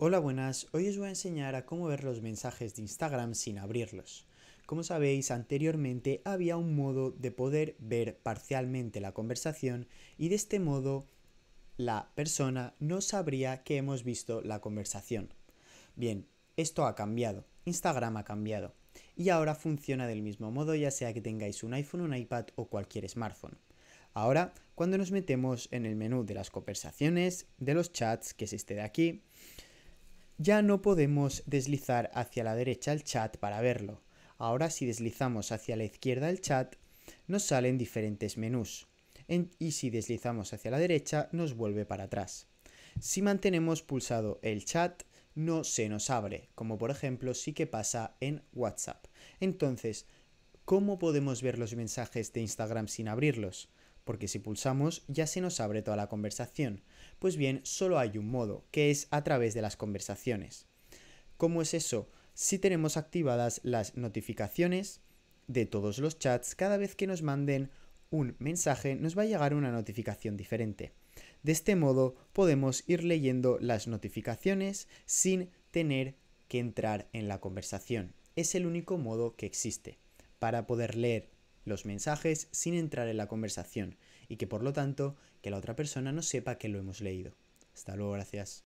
Hola buenas, hoy os voy a enseñar a cómo ver los mensajes de Instagram sin abrirlos. Como sabéis, anteriormente había un modo de poder ver parcialmente la conversación y de este modo la persona no sabría que hemos visto la conversación. Bien, esto ha cambiado, Instagram ha cambiado y ahora funciona del mismo modo ya sea que tengáis un iPhone, un iPad o cualquier smartphone. Ahora, cuando nos metemos en el menú de las conversaciones, de los chats, que es este de aquí, ya no podemos deslizar hacia la derecha el chat para verlo. Ahora si deslizamos hacia la izquierda el chat, nos salen diferentes menús. y si deslizamos hacia la derecha, nos vuelve para atrás. Si mantenemos pulsado el chat, no se nos abre, como por ejemplo sí que pasa en WhatsApp. Entonces, ¿cómo podemos ver los mensajes de Instagram sin abrirlos? porque si pulsamos ya se nos abre toda la conversación. Pues bien, solo hay un modo, que es a través de las conversaciones. ¿Cómo es eso? Si tenemos activadas las notificaciones de todos los chats, cada vez que nos manden un mensaje nos va a llegar una notificación diferente. De este modo podemos ir leyendo las notificaciones sin tener que entrar en la conversación. Es el único modo que existe. Para poder leer los mensajes sin entrar en la conversación y que por lo tanto que la otra persona no sepa que lo hemos leído. Hasta luego, gracias.